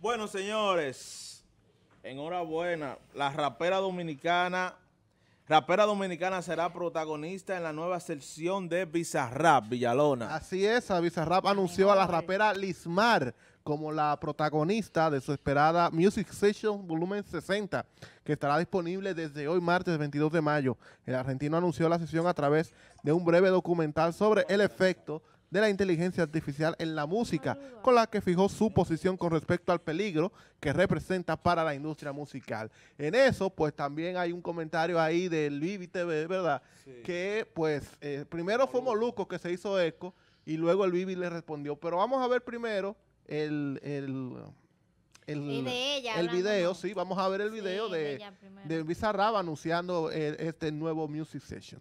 Bueno, señores, enhorabuena. La rapera dominicana, rapera dominicana será protagonista en la nueva sección de Bizarrap Villalona. Así es, Bizarrap anunció a la rapera Lismar como la protagonista de su esperada Music Session Volumen 60, que estará disponible desde hoy martes 22 de mayo. El argentino anunció la sesión a través de un breve documental sobre el efecto de la inteligencia artificial en la música, con la que fijó su posición con respecto al peligro que representa para la industria musical. En eso, pues también hay un comentario ahí del Vivi TV, ¿verdad? Que pues eh, primero fue Moluco que se hizo eco y luego el Vivi le respondió, pero vamos a ver primero el... el video, sí, vamos a ver el video de, de, de anunciando eh, este nuevo Music Session.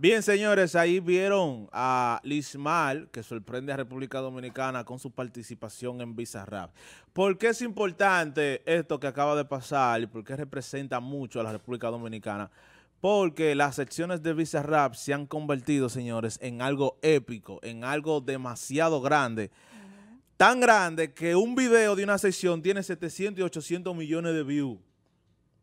Bien, señores, ahí vieron a Lismal, que sorprende a República Dominicana con su participación en Bizarrap. ¿Por qué es importante esto que acaba de pasar y por qué representa mucho a la República Dominicana? Porque las secciones de Bizarrap se han convertido, señores, en algo épico, en algo demasiado grande. Tan grande que un video de una sección tiene 700 y 800 millones de views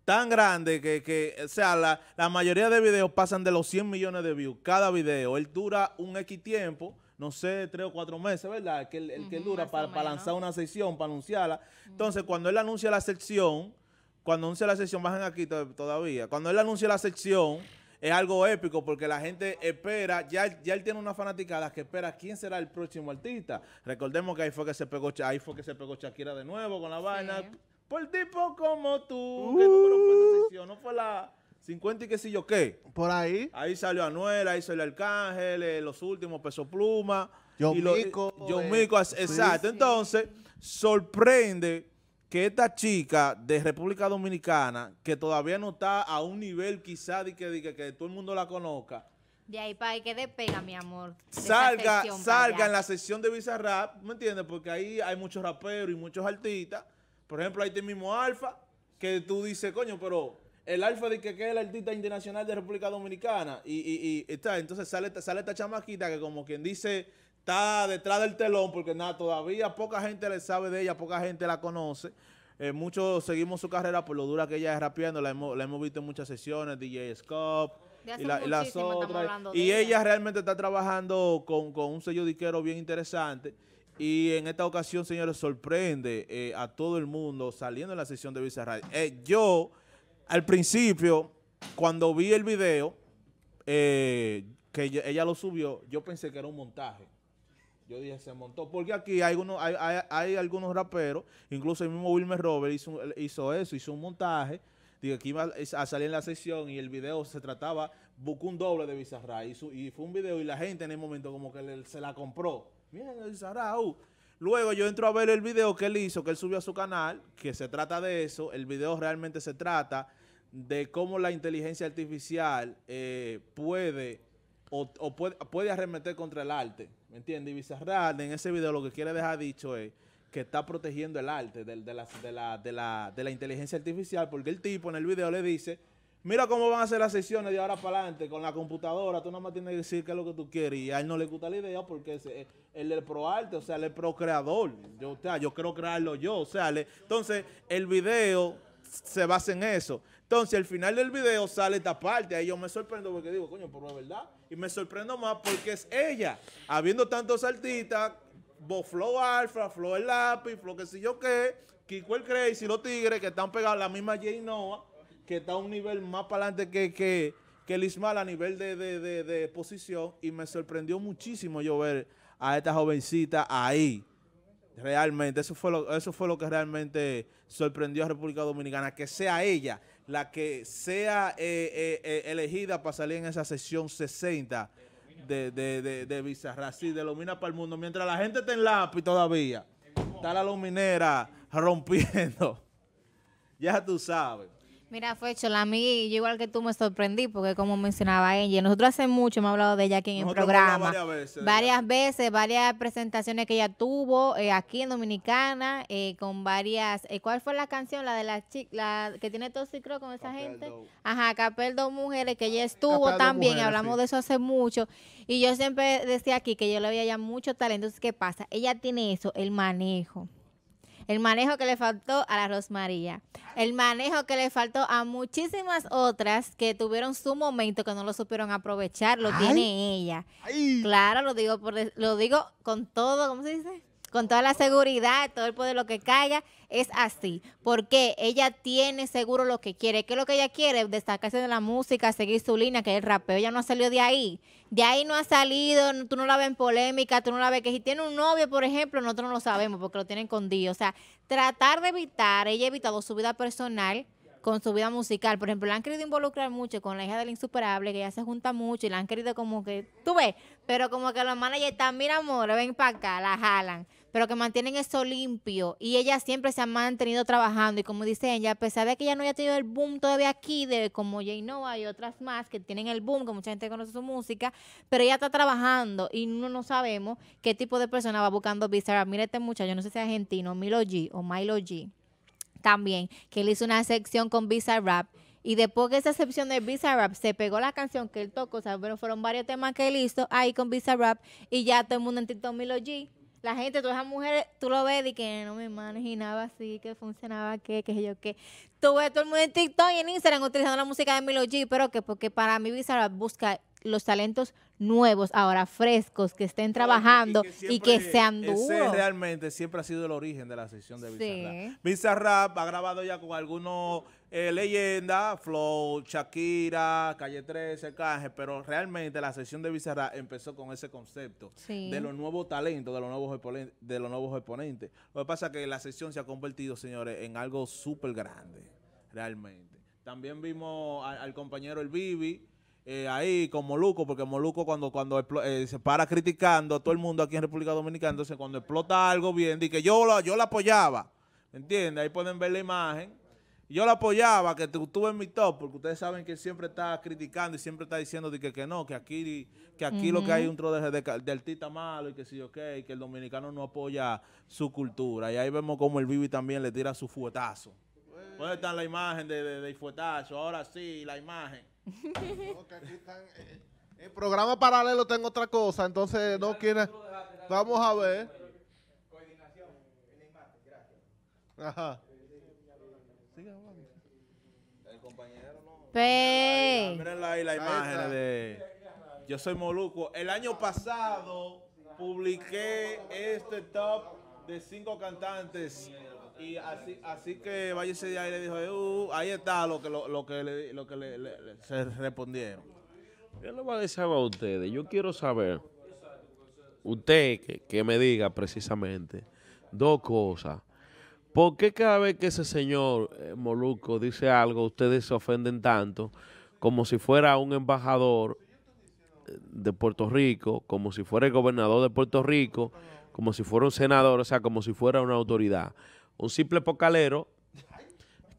tan grande que, que o sea, la, mayoría de videos pasan de los 100 millones de views cada video. Él dura un X tiempo, no sé, tres o cuatro meses, ¿verdad? Que el, que dura para, lanzar una sesión para anunciarla. Entonces, cuando él anuncia la sección, cuando anuncia la sección, bajan aquí todavía, cuando él anuncia la sección... Es algo épico porque la gente espera, ya, ya él tiene una fanaticada que espera quién será el próximo artista. Recordemos que ahí fue que se pegó, ahí fue que se pegó Shakira de nuevo con la vaina. Por tipo como tú, que ¿qué uh. número fue esa sesión ¿No fue la 50 y qué sé yo qué? Por ahí. Ahí salió Anuel, ahí salió Arcángel, eh, los últimos Peso Pluma. John Mico. Yo eh, Mico, exacto. Entonces, sorprende que esta chica de República Dominicana, que todavía no está a un nivel quizá de que, que, todo el mundo la conozca, de ahí para ahí que despega, mi amor. Salga, salga en la sesión de Visa Rap ¿me entiendes? Porque ahí hay muchos raperos y muchos artistas por ejemplo, hay este mismo Alfa, que tú dices, coño, pero el Alfa de que, que es el artista internacional de República Dominicana. Y, y, está, entonces sale, sale esta chamaquita que como quien dice, está detrás del telón, porque nada, todavía poca gente le sabe de ella, poca gente la conoce. Eh, muchos seguimos su carrera por lo dura que ella es rapeando, la hemos, visto en muchas sesiones, DJ Scope, y, la, y, las otras. Y ella, realmente está trabajando con, con un sello diquero bien interesante y en esta ocasión, señores, sorprende eh, a todo el mundo saliendo de la sesión de Visa eh, yo, al principio, cuando vi el video, eh, que ella, lo subió, yo pensé que era un montaje. Yo dije, se montó. Porque aquí hay, uno, hay, algunos raperos, incluso el mismo Wilmer Robert hizo, hizo eso, hizo un montaje. Dije aquí iba a salir en la sesión y el video se trataba, buscó un doble de Bizarra y, fue un video y la gente en el momento como que se la compró Bien, el Luego yo entro a ver el video que él hizo, que él subió a su canal, que se trata de eso. El video realmente se trata de cómo la inteligencia artificial eh, puede o, puede, arremeter contra el arte. ¿Me entiendes? Y Bizarral en ese video lo que quiere dejar dicho es que está protegiendo el arte de la inteligencia artificial, porque el tipo en el video le dice Mira cómo van a ser las sesiones de ahora para adelante con la computadora. Tú nada más tienes que decir qué es lo que tú quieres. Y a él no le gusta la idea porque es el eh, proarte, o sea, el pro creador. Yo, o yo quiero crearlo yo. O sea, entonces el video se basa en eso. Entonces, al final del video sale esta parte. Ahí yo me sorprendo porque digo, coño, pero es verdad. Y me sorprendo más porque es ella. Habiendo tantos artistas, Bo Flow Alpha, Flow El Lápiz, Flow que si yo qué, Kiko el Crazy, los Tigres que están pegados, la misma Jay Noah que está a un nivel más para adelante que, que, a nivel de, posición y me sorprendió muchísimo yo ver a esta jovencita ahí. Realmente, eso fue, lo, eso fue lo que realmente sorprendió a República Dominicana, que sea ella la que sea eh, eh, eh, elegida para salir en esa sesión 60 de, de, de, de Bizarra, sí, de Lumina para el mundo. Mientras la gente está en lápiz todavía, está la luminera rompiendo. Ya tú sabes. Mira, hecho la mí yo igual que tú me sorprendí porque como mencionaba ella, nosotros hace mucho hemos hablado de ella aquí en el programa. Varias veces. Varias presentaciones que ella tuvo eh, aquí en Dominicana, eh, con varias... Eh, ¿Cuál fue la canción? La de la chicas, la que tiene ciclo con esa gente. Ajá, Capel Dos Mujeres, que ella estuvo también, hablamos de eso hace mucho. Y yo siempre decía aquí que yo le veía ya mucho talento. Entonces, ¿qué pasa? Ella tiene eso, el manejo el manejo que le faltó a la Rosmaría, el manejo que le faltó a muchísimas otras que tuvieron su momento que no lo supieron aprovechar, lo tiene ella. Claro, lo digo por, lo digo con todo, ¿cómo se dice? con toda la seguridad, todo el poder, lo que caiga, es así. Porque ella tiene seguro lo que quiere. ¿Qué es lo que ella quiere? Destacarse de la música, seguir su línea, que es el rapeo. Ella no ha salido de ahí. De ahí no ha salido, tú no la ves en polémica, tú no la ves que si tiene un novio, por ejemplo, nosotros no lo sabemos porque lo tienen con Dios. O sea, tratar de evitar, ella ha evitado su vida personal con su vida musical. Por ejemplo, la han querido involucrar mucho con la hija del insuperable, que ella se junta mucho y la han querido como que, tú ves, pero como que los managers están, mira amor, ven para acá, la jalan pero que mantienen eso limpio y ella siempre se ha mantenido trabajando y como dice ya a pesar de que ella no haya tenido el boom todavía aquí, de como Jay noah y otras más que tienen el boom, que mucha gente conoce su música, pero ella está trabajando y no, no sabemos qué tipo de persona va buscando Rap. mire este muchacho, no sé si es argentino, Milo G o Milo G, también, que él hizo una sección con Rap. Y después de esa sección de Visa Rap se pegó la canción que él tocó, o fueron varios temas que él hizo ahí con Visa Rap y ya todo el mundo en Milo G la gente, todas esas mujeres, tú lo ves y que no me imaginaba así, que funcionaba, que, que yo, qué Tuve todo el mundo en TikTok y en Instagram utilizando la música de Milo G, pero que porque para mí Bizarra busca los talentos nuevos, ahora frescos, que estén trabajando y que, sean duros. realmente siempre ha sido el origen de la sesión de Bizarrap. Sí. Bizarrap ha grabado ya con algunos eh, leyendas, Flow, Shakira, Calle 13, Caje, pero realmente la sesión de Bizarrap empezó con ese concepto de los nuevos talentos, de los nuevos, de los nuevos exponentes. Lo que pasa es que la sesión se ha convertido, señores, en algo súper grande, realmente. También vimos al compañero El Vivi, eh, ahí con Moluco, porque Moluco cuando, cuando eh, se para criticando a todo el mundo aquí en República Dominicana, entonces cuando explota algo bien, y que yo la, yo apoyaba, ¿me entiendes? Ahí pueden ver la imagen. Yo la apoyaba, que estuve en mi top, porque ustedes saben que siempre está criticando y siempre está diciendo de que, no, que aquí, que aquí lo que hay un tro de, malo y que sí, ok, que el dominicano no apoya su cultura. Y ahí vemos como el Vivi también le tira su fuetazo. ¿Dónde está la imagen de, de, de fuetazo? Ahora sí, la imagen. El eh, eh, programa paralelo tengo otra cosa, entonces no quiere Vamos a ver. Coordinación El la imagen de... Yo soy Moluco. El año pasado publiqué este top de cinco cantantes y así, así que Valle de y le dijo, eh, uh, ahí está lo que, lo, lo que, le, lo que le, respondieron. Yo le voy a decir a ustedes, yo quiero saber, usted que, me diga precisamente dos cosas. ¿Por qué cada vez que ese señor eh, Moluco dice algo, ustedes se ofenden tanto como si fuera un embajador eh, de Puerto Rico, como si fuera el gobernador de Puerto Rico, como si fuera un senador, o sea, como si fuera una autoridad? un simple pocalero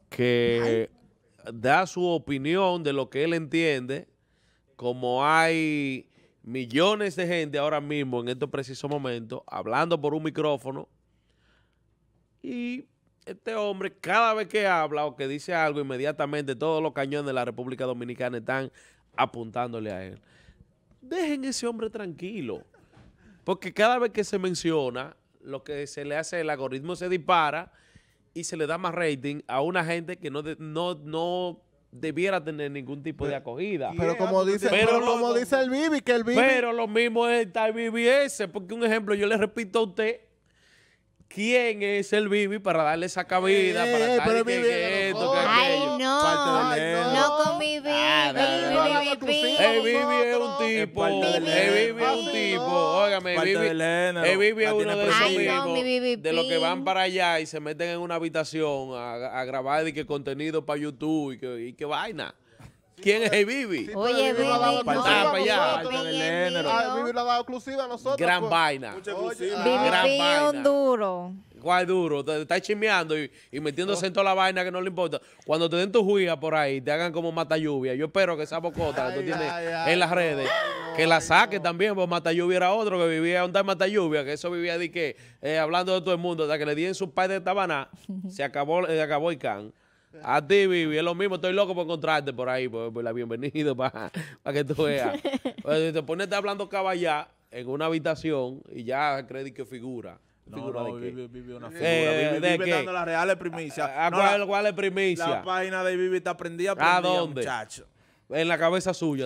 que da su opinión de lo que él entiende, como hay millones de gente ahora mismo en estos precisos momentos hablando por un micrófono y este hombre cada vez que habla o que dice algo inmediatamente todos los cañones de la República Dominicana están apuntándole a él. Dejen ese hombre tranquilo, porque cada vez que se menciona lo que se le hace, el algoritmo se dispara y se le da más rating a una gente que no, no, no debiera tener ningún tipo de acogida. Pero como dice, pero, como dice el Bibi, que el Bibi... Pero lo mismo es el ese. porque un ejemplo, yo le repito a usted quién es el Vivi para darle esa cabida, eh, para no, no con mi es un tipo, el Bibi es un tipo, eh, de de los que van para allá y se meten en una habitación a, grabar y que contenido para YouTube y que, vaina. ¿Quién es Vivi? Oye, Vivi, para allá. Ah, exclusiva Gran pues. vaina. Vivi un duro. Guay duro? Te, está chismeando y, metiéndose oh. en toda la vaina que no le importa. Cuando te den tu juiga por ahí, te hagan como mata lluvia. Yo espero que esa bocota que tú tienes en las redes que la saque también, mata lluvia era otro que vivía mata lluvia que eso vivía de que, eh, hablando de todo el mundo, hasta que le di en su país de tabaná, se acabó, eh, acabó el can. A ti, Vivi, es lo mismo. Estoy loco por encontrarte por ahí, por, la bienvenida, para que tú veas. Pero pues, si te pones hablando caballá en una habitación y ya crees que figura. de una figura. de reales ah, ah, es primicia? La página de Vivi está prendida, prendida ¿A dónde? En la cabeza suya. Eh,